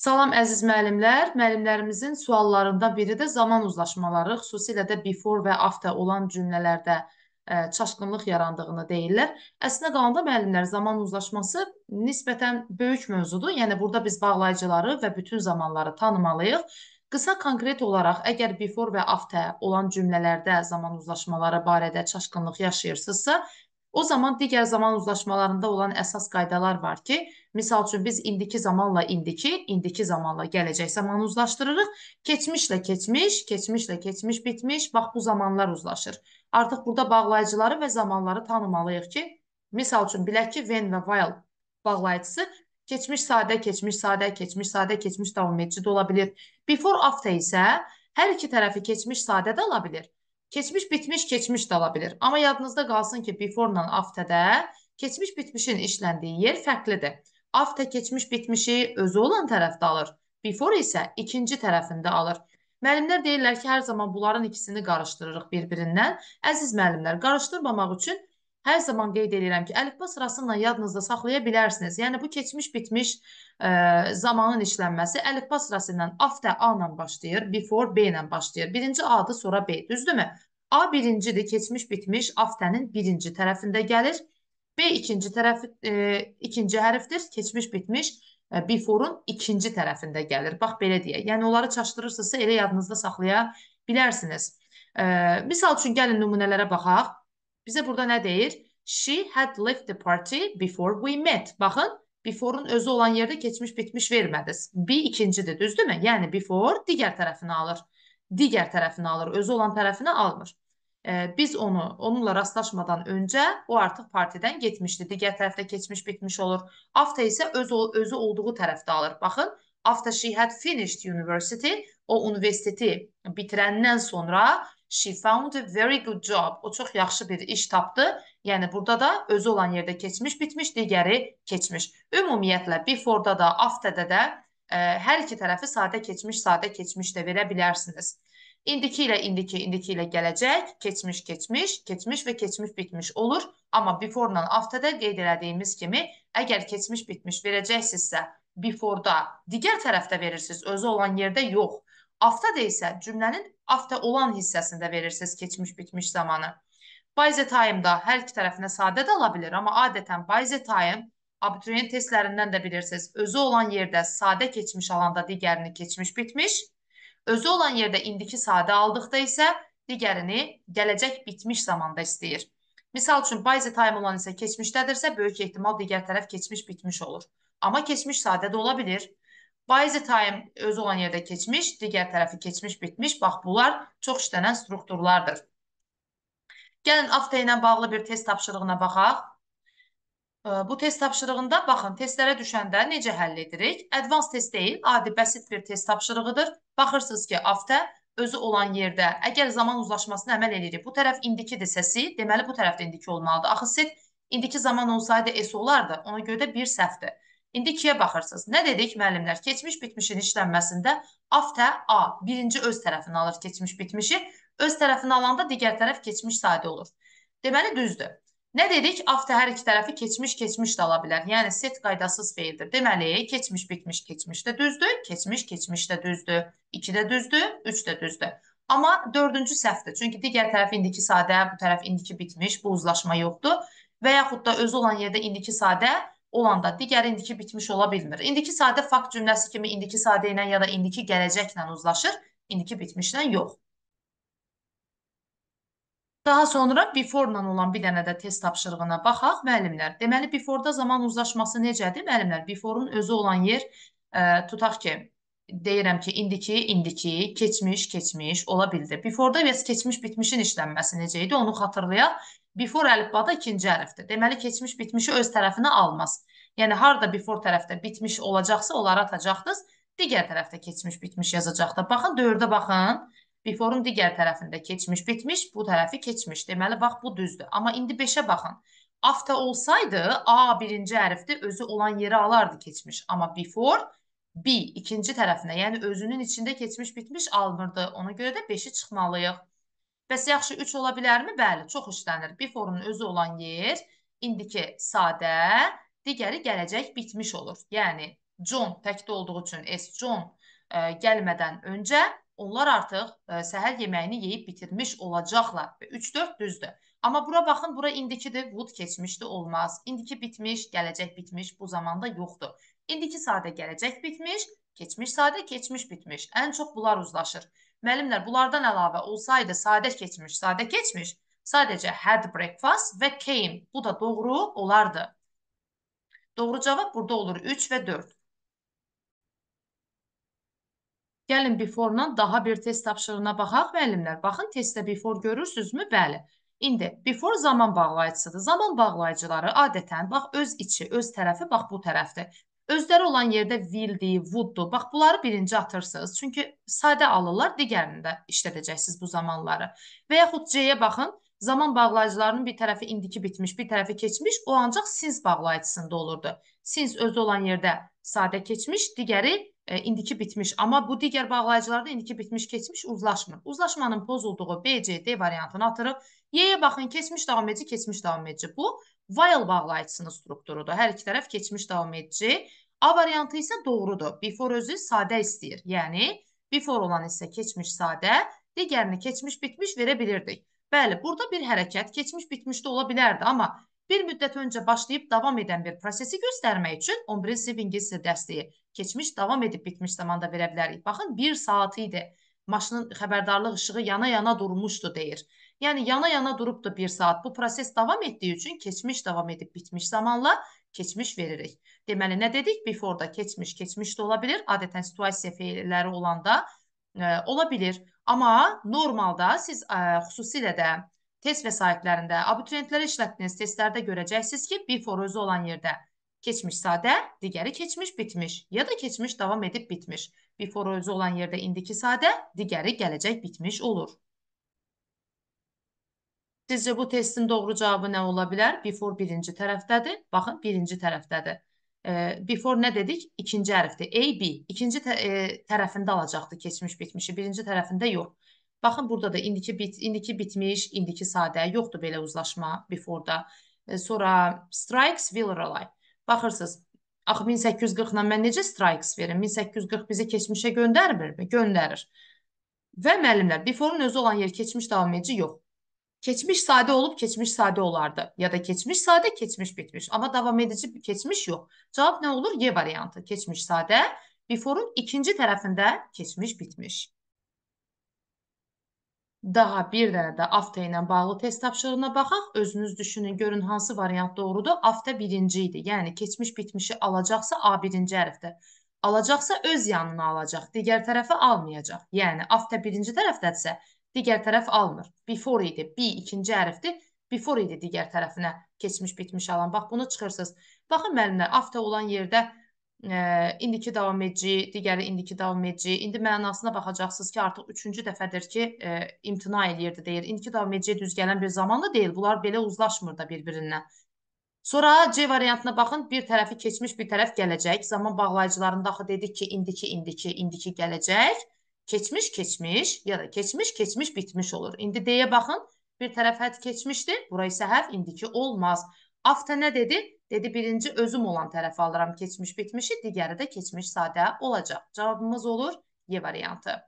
Salam əziz müəllimlər. Müəllimlərimizin suallarında biri də zaman uzlaşmaları, xüsusilə də before və after olan cümlələrdə ə, e, çaşqınlıq yarandığını deyirlər. Əslində qalanda müəllimlər zaman uzlaşması nisbətən böyük mövzudur. Yəni burada biz bağlayıcıları və bütün zamanları tanımalıyıq. Qısa konkret olaraq əgər before və after olan cümlələrdə zaman uzlaşmaları barədə çaşqınlıq yaşayırsınızsa, O zaman digər zaman uzlaşmalarında olan əsas qaydalar var ki, misal üçün biz indiki zamanla indiki, indiki zamanla gələcək zamanı uzlaşdırırıq. Keçmişlə keçmiş, keçmişlə keçmiş bitmiş, bax bu zamanlar uzlaşır. Artıq burada bağlayıcıları və zamanları tanımalıyıq ki, misal üçün bilək ki, when və while bağlayıcısı keçmiş sadə, keçmiş sadə, keçmiş sadə, keçmiş davam edici də ola bilir. Before after isə hər iki tərəfi keçmiş sadə də ala bilir. Keçmiş bitmiş keçmiş də ola bilir. Amma yadınızda qalsın ki, before ilə after-də keçmiş bitmişin işləndiyi yer fərqlidir. After keçmiş bitmişi özü olan tərəfdə alır. Before isə ikinci tərəfində alır. Müəllimlər deyirlər ki, hər zaman bunların ikisini qarışdırırıq bir-birindən. Əziz müəllimlər, qarışdırmamaq üçün hər zaman qeyd edirəm ki, əlifba sırası ilə yadınızda saxlaya bilərsiniz. Yəni bu keçmiş bitmiş ə, e, zamanın işlənməsi əlifba sırası ilə after A ilə başlayır, before B ilə başlayır. Birinci A-dır, sonra B, düzdürmü? A birincidir, keçmiş bitmiş, aftənin birinci tərəfində gəlir. B ikinci tərəfi e, ikinci hərfdir, keçmiş bitmiş, e, before-un ikinci tərəfində gəlir. Bax belə deyə. Yəni onları çaşdırırsınızsa elə yadınızda saxlaya bilərsiniz. E, misal üçün gəlin nümunələrə baxaq. Bizə burada nə deyir? She had left the party before we met. Baxın, before-un özü olan yerdə keçmiş bitmiş vermədiniz. Be ikincidir, düzdürmü? Yəni before digər tərəfini alır. Digər tərəfini alır, özü olan tərəfini almır biz onu onunla rastlaşmadan öncə o artıq partidən getmişdi. Digər tərəfdə keçmiş bitmiş olur. After isə öz özü olduğu tərəfdə alır. Baxın, after she had finished university, o universiteti bitirəndən sonra she found a very good job. O çox yaxşı bir iş tapdı. Yəni burada da özü olan yerdə keçmiş bitmiş, digəri keçmiş. Ümumiyyətlə before-da da, after-da da ə, e, hər iki tərəfi sadə keçmiş, sadə keçmiş də verə bilərsiniz. İndiki ilə indiki, indiki ilə gələcək, keçmiş, keçmiş, keçmiş və keçmiş bitmiş olur. Amma before ilə after da qeyd elədiyimiz kimi, əgər keçmiş bitmiş verəcəksinizsə, before-da digər tərəfdə verirsiniz, özü olan yerdə yox. After da isə cümlənin after olan hissəsində verirsiniz keçmiş bitmiş zamanı. By the time-da hər iki tərəfinə sadə də ala bilər, amma adətən by the time abituriyent testlərindən də bilirsiniz, özü olan yerdə sadə keçmiş alanda digərini keçmiş bitmiş, Özü olan yerdə indiki sadə aldıqda isə digərini gələcək bitmiş zamanda istəyir. Misal üçün Bayze time olan isə keçmişdədirsə, böyük ehtimal digər tərəf keçmiş bitmiş olur. Amma keçmiş sadə də ola bilir. Bayze time özü olan yerdə keçmiş, digər tərəfi keçmiş bitmiş. Bax bunlar çox işlənən strukturlardır. Gəlin AFTA ilə bağlı bir test tapşırığına baxaq. Bu test tapşırığında baxın, testlərə düşəndə necə həll edirik? Advanced test deyil, adi bəsit bir test tapşırığıdır. Baxırsınız ki, aftə özü olan yerdə əgər zaman uzlaşmasına əməl edirik, bu tərəf indikidir səsi, deməli bu tərəfdə indiki olmalıdır. Axı set indiki zaman olsaydı S olardı, ona görə də bir səhvdir. İndi 2-yə baxırsınız. Nə dedik müəllimlər? Keçmiş bitmişin işlənməsində aftə A birinci öz tərəfini alır keçmiş bitmişi, öz tərəfini alanda digər tərəf keçmiş sadə olur. Deməli düzdür. Nə dedik? Aftə hər iki tərəfi keçmiş, keçmiş də ala bilər. Yəni set qaydasız feildir. Deməli, keçmiş, bitmiş, keçmiş də düzdür, keçmiş, keçmiş də düzdür, 2 də düzdür, 3 də düzdür. Amma dördüncü səhvdir. Çünki digər tərəf indiki sadə, bu tərəf indiki bitmiş, bu uzlaşma yoxdur. Və yaxud da özü olan yerdə indiki sadə olanda digər indiki bitmiş ola bilmir. İndiki sadə fakt cümləsi kimi indiki sadə ilə ya da indiki gələcəklə uzlaşır, indiki bitmişlə yox. Daha sonra before-la olan bir dənə də test tapşırığına baxaq, müəllimlər. Deməli, before-da zaman uzlaşması necədir? Müəllimlər, before-un özü olan yer, ə, e, tutaq ki, deyirəm ki, indiki, indiki, keçmiş, keçmiş ola bildi. Before-da və keçmiş bitmişin işlənməsi necə idi? Onu xatırlayaq. Before əlifbada ikinci ərifdir. Deməli, keçmiş bitmişi öz tərəfinə almaz. Yəni, harada before tərəfdə bitmiş olacaqsa, onları atacaqdınız. Digər tərəfdə keçmiş bitmiş yazacaq da. Baxın, dördə baxın. Before-un digər tərəfində keçmiş bitmiş, bu tərəfi keçmiş. Deməli bax bu düzdür. Amma indi 5-ə baxın. After olsaydı A birinci hərfdir, özü olan yeri alardı keçmiş. Amma before B ikinci tərəfinə, yəni özünün içində keçmiş bitmiş alınırdı. Ona görə də 5-i çıxmalıyıq. Bəs yaxşı 3 ola bilərmi? Bəli, çox işlənir. Before-un özü olan yer, indiki sadə, digəri gələcək bitmiş olur. Yəni John təkdə olduğu üçün S John ə, e, gəlmədən öncə Onlar artıq ə, e, səhər yeməyini yeyib bitirmiş olacaqlar və 3-4 düzdür. Amma bura baxın, bura indikidir, would keçmişdi olmaz. İndiki bitmiş, gələcək bitmiş, bu zamanda yoxdur. İndiki sadə gələcək bitmiş, keçmiş sadə, keçmiş bitmiş. Ən çox bunlar uzlaşır. Müəllimlər, bunlardan əlavə olsaydı sadə keçmiş, sadə keçmiş, sadəcə had breakfast və came. Bu da doğru olardı. Doğru cavab burada olur 3 və 4. Gəlin before-la daha bir test tapşırığına baxaq müəllimlər. Baxın testdə before görürsünüzmü? Bəli. İndi before zaman bağlayıcısıdır. Zaman bağlayıcıları adətən bax öz içi, öz tərəfi bax bu tərəfdir. Özləri olan yerdə will-dir, would-dur. Bax bunları birinci atırsınız. Çünki sadə alırlar, digərini də işlədəcəksiniz bu zamanları. Və yaxud C-yə baxın. Zaman bağlayıcılarının bir tərəfi indiki bitmiş, bir tərəfi keçmiş, o ancaq since bağlayıcısında olurdu. Since özü olan yerdə sadə keçmiş, digəri E, indiki bitmiş, amma bu digər bağlayıcılarda indiki bitmiş, keçmiş uzlaşmır. Uzlaşmanın pozulduğu B, C, D variantını atırıq. Y-yə baxın, keçmiş davam edici, keçmiş davam edici. Bu while bağlayıcısının strukturudur. Hər iki tərəf keçmiş davam edici. A variantı isə doğrudur. Before özü sadə istəyir. Yəni before olan isə keçmiş sadə, digərini keçmiş bitmiş verə bilirdik. Bəli, burada bir hərəkət keçmiş bitmiş də ola bilərdi, amma bir müddət öncə başlayıb davam edən bir prosesi göstərmək üçün 11-ci sinif ingilis dili dərsliyi keçmiş, davam edib bitmiş zamanda verə bilərik. Baxın, 1 saatı idi. Maşının xəbərdarlıq işığı yana-yana durmuşdu deyir. Yəni yana-yana durubdu 1 saat. Bu proses davam etdiyi üçün keçmiş davam edib bitmiş zamanla keçmiş veririk. Deməli nə dedik? Before-da keçmiş, keçmiş də ola bilər. Adətən situasiya feilləri olanda ə, e, ola bilər. Amma normalda siz ə, e, xüsusilə də test vəsaitlərində abituriyentlərə işlətdiyiniz testlərdə görəcəksiniz ki, before özü olan yerdə Keçmiş sadə, digəri keçmiş bitmiş ya da keçmiş davam edib bitmiş. Before özü olan yerdə indiki sadə, digəri gələcək bitmiş olur. Sizcə bu testin doğru cavabı nə ola bilər? Before birinci tərəfdədir. Baxın, birinci tərəfdədir. Before nə dedik? İkinci hərfdir. A, B. İkinci tərəfində alacaqdı keçmiş bitmişi. Birinci tərəfində yox. Baxın, burada da indiki, bit, indiki bitmiş, indiki sadə. Yoxdur belə uzlaşma before-da. Sonra strikes will rely. Baxırsınız, axı 1840-la mən necə strikes verim? 1840 bizi keçmişə göndərmirmi? Göndərir. Və müəllimlər, before-un özü olan yer keçmiş davam edici yox. Keçmiş sadə olub keçmiş sadə olardı. Ya da keçmiş sadə, keçmiş bitmiş. Amma davam edici keçmiş yox. Cavab nə olur? Y variantı. Keçmiş sadə, before-un ikinci tərəfində keçmiş bitmiş daha bir dənə də AFTE ilə bağlı test tapşırığına baxaq. Özünüz düşünün, görün hansı variant doğrudur. AFTE birinci idi. Yəni keçmiş bitmişi alacaqsa A birinci hərfdə. Alacaqsa öz yanına alacaq. Digər tərəfi almayacaq. Yəni AFTE birinci tərəfdədirsə, digər tərəf almır. Before idi. B ikinci hərfdir. Before idi digər tərəfinə keçmiş bitmiş alan. Bax bunu çıxırsınız. Baxın müəllimlər, AFTE olan yerdə ə, indiki davam edici, digəri indiki davam edici. İndi mənasına baxacaqsınız ki, artıq 3-cü dəfədir ki, ə, imtina eləyirdi deyir. İndiki davam ediciyə düz gələn bir zamanla deyil. Bunlar belə uzlaşmır da bir-birindən. Sonra C variantına baxın. Bir tərəfi keçmiş, bir tərəf gələcək. Zaman bağlayıcılarında axı dedik ki, indiki, indiki, indiki gələcək. Keçmiş, keçmiş ya da keçmiş, keçmiş, bitmiş olur. İndi D-yə baxın. Bir tərəf hədd keçmişdi. Bura isə hərf indiki olmaz. Afta nə dedi? Dedi birinci özüm olan tərəfi alıram keçmiş bitmişi, digəri də keçmiş sadə olacaq. Cavabımız olur Y variantı.